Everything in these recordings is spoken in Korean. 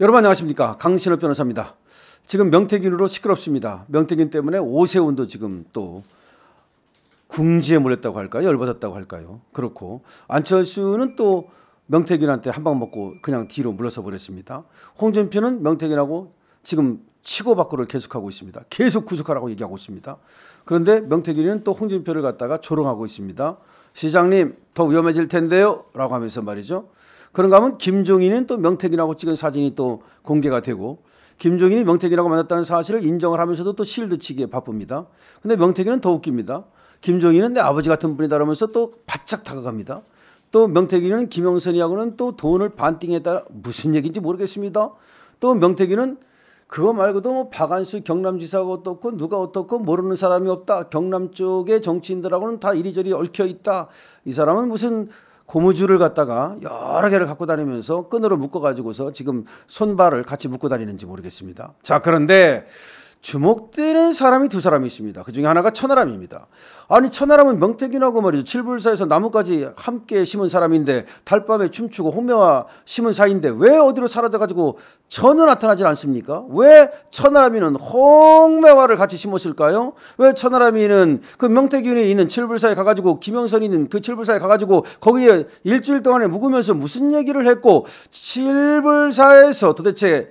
여러분 안녕하십니까 강신호 변호사입니다. 지금 명태균으로 시끄럽습니다. 명태균 때문에 오세훈도 지금 또 궁지에 몰렸다고 할까요? 열받았다고 할까요? 그렇고 안철수는 또 명태균한테 한 방 먹고 그냥 뒤로 물러서 버렸습니다. 홍준표는 명태균하고 지금 치고받고를 계속하고 있습니다. 계속 구속하라고 얘기하고 있습니다. 그런데 명태균은 또 홍준표를 갖다가 조롱하고 있습니다. 시장님 더 위험해질 텐데요 라고 하면서 말이죠. 그런가 하면 김종인은 또 명태균하고 찍은 사진이 또 공개가 되고 김종인이 명태균하고 만났다는 사실을 인정을 하면서도 또 실드 치기에 바쁩니다. 근데 명태균은 더 웃깁니다. 김종인은 내 아버지 같은 분이다라면서 또 바짝 다가갑니다. 또 명태균은 김영선이하고는 또 돈을 반띵했다 무슨 얘기인지 모르겠습니다. 또 명태균은 그거 말고도 뭐 박안수 경남지사가 어떻고 누가 어떻고 모르는 사람이 없다. 경남 쪽의 정치인들하고는 다 이리저리 얽혀 있다. 이 사람은 무슨 고무줄을 갖다가 여러 개를 갖고 다니면서 끈으로 묶어 가지고서 지금 손발을 같이 묶고 다니는지 모르겠습니다. 자, 그런데 주목되는 사람이 두 사람이 있습니다. 그 중에 하나가 천하람입니다. 아니 천하람은 명태균하고 말이죠. 칠불사에서 나뭇가지 함께 심은 사람인데 달밤에 춤추고 홍매화 심은 사이인데 왜 어디로 사라져가지고 전혀 나타나질 않습니까? 왜 천하람이는 홍매화를 같이 심었을까요? 왜 천하람이는 그 명태균이 있는 칠불사에 가가지고 김영선이 있는 그 칠불사에 가가지고 거기에 일주일 동안에 묵으면서 무슨 얘기를 했고 칠불사에서 도대체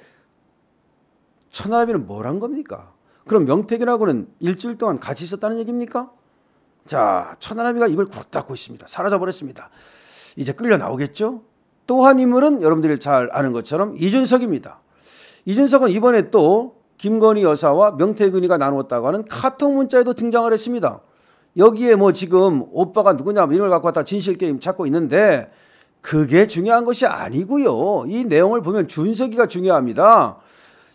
천하람이는 뭘 한 겁니까? 그럼 명택이라고는 일주일 동안 같이 있었다는 얘기입니까? 자, 천하람이가 입을 꾹 닫고 있습니다. 사라져버렸습니다. 이제 끌려 나오겠죠? 또한 인물은 여러분들이 잘 아는 것처럼 이준석입니다. 이준석은 이번에 또 김건희 여사와 명태균이가 나누었다고 하는 카톡 문자에도 등장을 했습니다. 여기에 뭐 지금 오빠가 누구냐 뭐 이걸 갖고 왔다 진실게임 찾고 있는데 그게 중요한 것이 아니고요. 이 내용을 보면 준석이가 중요합니다.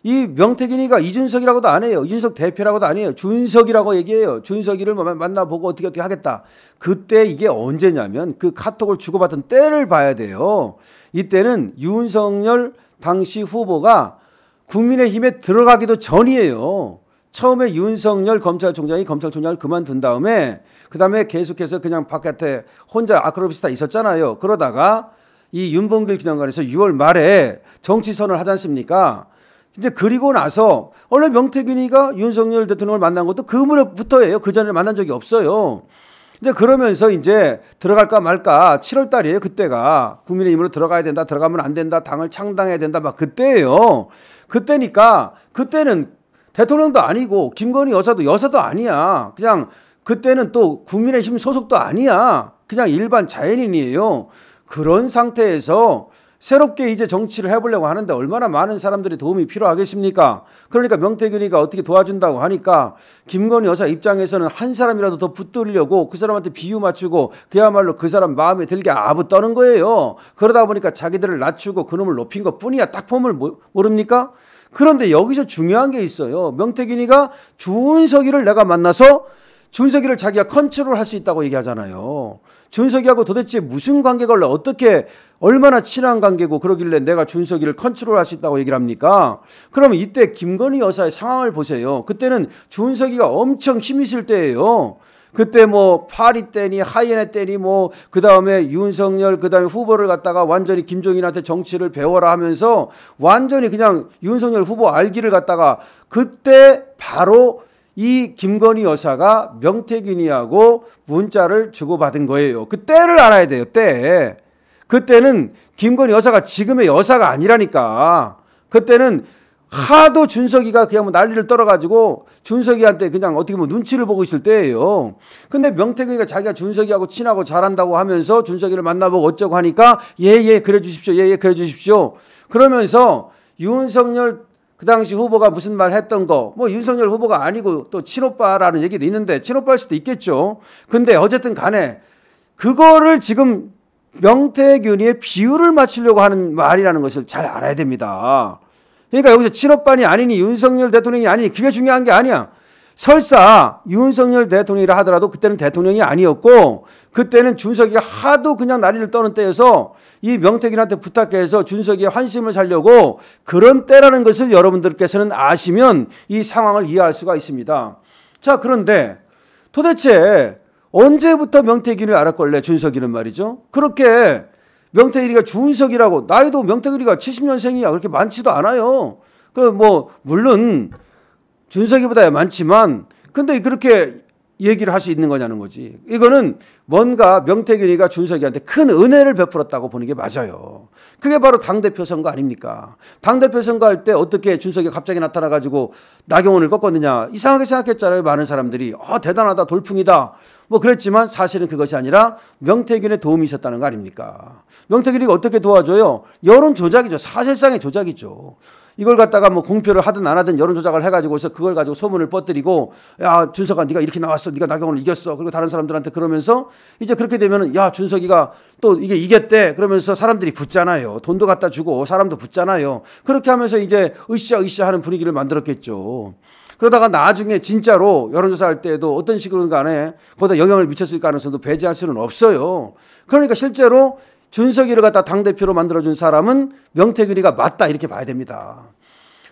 이 명태균이가 이준석이라고도 안 해요. 이준석 대표라고도 안 해요. 준석이라고 얘기해요. 준석이를 뭐 만나보고 어떻게 어떻게 하겠다. 그때 이게 언제냐면 그 카톡을 주고받은 때를 봐야 돼요. 이때는 윤석열 당시 후보가 국민의힘에 들어가기도 전이에요. 처음에 윤석열 검찰총장이 검찰총장을 그만둔 다음에 그다음에 계속해서 그냥 바깥에 혼자 아크로비스타 있었잖아요. 그러다가 이 윤봉길 기념관에서 6월 말에 정치선을 하지 않습니까? 이제 그리고 나서 원래 명태균이가 윤석열 대통령을 만난 것도 그 무렵부터예요. 그 전에 만난 적이 없어요. 이제 그러면서 이제 들어갈까 말까 7월 달이에요. 그때가 국민의힘으로 들어가야 된다. 들어가면 안 된다. 당을 창당해야 된다. 막 그때예요. 그때니까 그때는 대통령도 아니고 김건희 여사도 여사도 아니야. 그냥 그때는 또 국민의힘 소속도 아니야. 그냥 일반 자연인이에요. 그런 상태에서 새롭게 이제 정치를 해보려고 하는데 얼마나 많은 사람들이 도움이 필요하겠습니까? 그러니까 명태균이가 어떻게 도와준다고 하니까 김건희 여사 입장에서는 한 사람이라도 더 붙들려고 그 사람한테 비유 맞추고 그야말로 그 사람 마음에 들게 아부 떠는 거예요. 그러다 보니까 자기들을 낮추고 그놈을 높인 것 뿐이야. 딱 보면 모릅니까? 그런데 여기서 중요한 게 있어요. 명태균이가 주은석이를 내가 만나서 준석이를 자기가 컨트롤할 수 있다고 얘기하잖아요. 준석이하고 도대체 무슨 관계가 원래 어떻게 얼마나 친한 관계고 그러길래 내가 준석이를 컨트롤할 수 있다고 얘기를 합니까? 그러면 이때 김건희 여사의 상황을 보세요. 그때는 준석이가 엄청 힘 있을 때예요. 그때 뭐 파리 때니 하이엔에 때니 뭐 그 다음에 윤석열 그 다음에 후보를 갖다가 완전히 김종인한테 정치를 배워라 하면서 완전히 그냥 윤석열 후보 알기를 갖다가 그때 바로 이 김건희 여사가 명태균이하고 문자를 주고받은 거예요. 그 때를 알아야 돼요. 때. 그때는 김건희 여사가 지금의 여사가 아니라니까. 그때는 하도 준석이가 그냥 뭐 난리를 떨어가지고 준석이한테 그냥 어떻게 보면 눈치를 보고 있을 때예요. 근데 명태균이가 자기가 준석이하고 친하고 잘한다고 하면서 준석이를 만나보고 어쩌고 하니까 예예 예, 그래 주십시오 예 예, 그래 주십시오. 그러면서 윤석열 그 당시 후보가 무슨 말 했던 거, 뭐 윤석열 후보가 아니고 또 친오빠라는 얘기도 있는데 친오빠일 수도 있겠죠. 근데 어쨌든 간에 그거를 지금 명태균이의 비유를 맞추려고 하는 말이라는 것을 잘 알아야 됩니다. 그러니까 여기서 친오빠니 아니니 윤석열 대통령이 아니니 그게 중요한 게 아니야. 설사 윤석열 대통령이라 하더라도 그때는 대통령이 아니었고 그때는 준석이가 하도 그냥 난리를 떠는 때에서 이 명태균한테 부탁해서 준석이의 환심을 살려고 그런 때라는 것을 여러분들께서는 아시면 이 상황을 이해할 수가 있습니다. 자 그런데 도대체 언제부터 명태균을 알았걸래 준석이는 말이죠. 그렇게 명태균이가 준석이라고 나이도 명태균이가 70년생이야 그렇게 많지도 않아요. 그 뭐 물론 준석이보다 많지만 근데 그렇게 얘기를 할 수 있는 거냐는 거지. 이거는 뭔가 명태균이가 준석이한테 큰 은혜를 베풀었다고 보는 게 맞아요. 그게 바로 당대표 선거 아닙니까? 당대표 선거할 때 어떻게 준석이 갑자기 나타나가지고 나경원을 꺾었느냐. 이상하게 생각했잖아요. 많은 사람들이. 아, 대단하다. 돌풍이다. 뭐 그랬지만 사실은 그것이 아니라 명태균의 도움이 있었다는 거 아닙니까? 명태균이 가 어떻게 도와줘요? 여론 조작이죠. 사실상의 조작이죠. 이걸 갖다가 뭐 공표를 하든 안 하든 여론 조작을 해가지고서 그걸 가지고 소문을 뻗들이고야 준석아 네가 이렇게 나왔어 네가 나경원을 이겼어 그리고 다른 사람들한테 그러면서 이제 그렇게 되면은 야 준석이가 또 이게 이겼대 그러면서 사람들이 붙잖아요 돈도 갖다 주고 사람도 붙잖아요 그렇게 하면서 이제 으쌰 으쌰 하는 분위기를 만들었겠죠. 그러다가 나중에 진짜로 여론조사할 때에도 어떤 식으로든 간에 거기다 영향을 미쳤을 가능성도 배제할 수는 없어요. 그러니까 실제로 준석이를 갖다 당대표로 만들어준 사람은 명태균이가 맞다 이렇게 봐야 됩니다.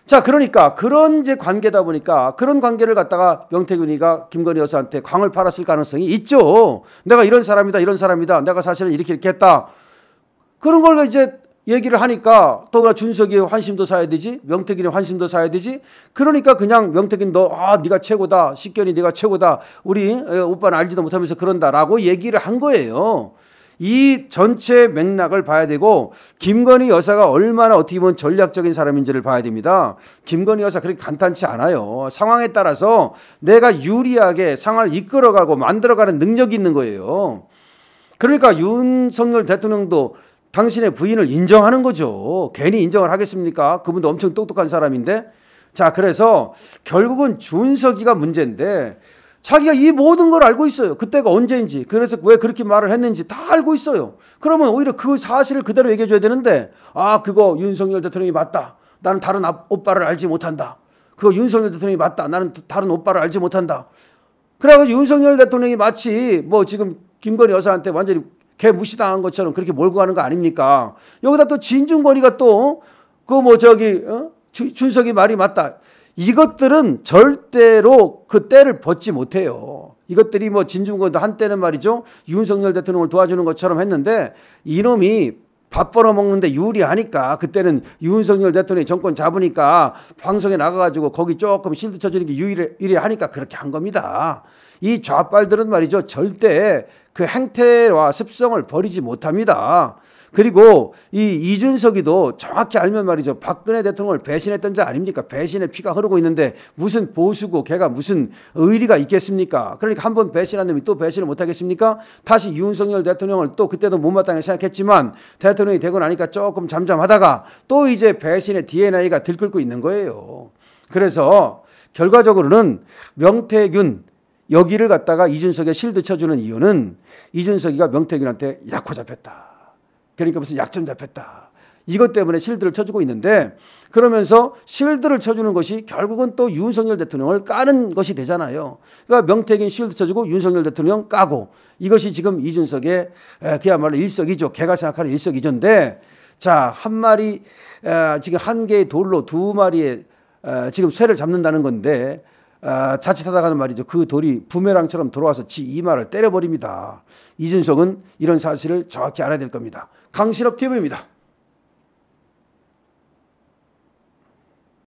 자, 그러니까 그런 이제 관계다 보니까 그런 관계를 갖다가 명태균이가 김건희 여사한테 광을 팔았을 가능성이 있죠. 내가 이런 사람이다, 이런 사람이다. 내가 사실은 이렇게 이렇게 했다. 그런 걸 이제 얘기를 하니까 또 준석이 환심도 사야 되지, 명태균이 환심도 사야 되지. 그러니까 그냥 명태균 너, 아, 네가 최고다, 식견이 네가 최고다, 우리 오빠는 알지도 못하면서 그런다라고 얘기를 한 거예요. 이 전체 맥락을 봐야 되고 김건희 여사가 얼마나 어떻게 보면 전략적인 사람인지를 봐야 됩니다. 김건희 여사 그렇게 간단치 않아요. 상황에 따라서 내가 유리하게 상황을 이끌어가고 만들어가는 능력이 있는 거예요. 그러니까 윤석열 대통령도 당신의 부인을 인정하는 거죠. 괜히 인정을 하겠습니까? 그분도 엄청 똑똑한 사람인데. 자, 그래서 결국은 준석이가 문제인데 자기가 이 모든 걸 알고 있어요. 그때가 언제인지. 그래서 왜 그렇게 말을 했는지 다 알고 있어요. 그러면 오히려 그 사실을 그대로 얘기해줘야 되는데, 아, 그거 윤석열 대통령이 맞다. 나는 다른 오빠를 알지 못한다. 그거 윤석열 대통령이 맞다. 나는 다른 오빠를 알지 못한다. 그래가지고 윤석열 대통령이 마치 뭐 지금 김건희 여사한테 완전히 개 무시당한 것처럼 그렇게 몰고 가는 거 아닙니까? 여기다 또 진중권이가 또, 그 뭐 저기, 어? 준석이 말이 맞다. 이것들은 절대로 그 때를 벗지 못해요. 이것들이 뭐 진중권도 한때는 말이죠. 윤석열 대통령을 도와주는 것처럼 했는데 이놈이 밥 벌어먹는데 유리하니까 그때는 윤석열 대통령이 정권 잡으니까 방송에 나가가지고 거기 조금 실드 쳐주는 게 유리하니까 그렇게 한 겁니다. 이 좌빨들은 말이죠. 절대 그 행태와 습성을 버리지 못합니다. 그리고 이 이준석이도 정확히 알면 말이죠. 박근혜 대통령을 배신했던 자 아닙니까? 배신의 피가 흐르고 있는데 무슨 보수고 걔가 무슨 의리가 있겠습니까? 그러니까 한 번 배신한 놈이 또 배신을 못하겠습니까? 다시 윤석열 대통령을 또 그때도 못마땅해 생각했지만 대통령이 되고 나니까 조금 잠잠하다가 또 이제 배신의 DNA가 들끓고 있는 거예요. 그래서 결과적으로는 명태균 여기를 갖다가 이준석의 실드 쳐주는 이유는 이준석이가 명태균한테 약호 잡혔다. 그러니까 무슨 약점 잡혔다. 이것 때문에 실드를 쳐주고 있는데 그러면서 실드를 쳐주는 것이 결국은 또 윤석열 대통령을 까는 것이 되잖아요. 그러니까 명태균 실드 쳐주고 윤석열 대통령 까고 이것이 지금 이준석의 그야말로 일석이조 개가 생각하는 일석이조인데 자 한 마리 지금 한 개의 돌로 두 마리의 지금 쇠를 잡는다는 건데 아, 자칫하다가는 말이죠. 그 돌이 부메랑처럼 돌아와서 지 이마를 때려버립니다. 이준석은 이런 사실을 정확히 알아야 될 겁니다. 강신업 TV입니다.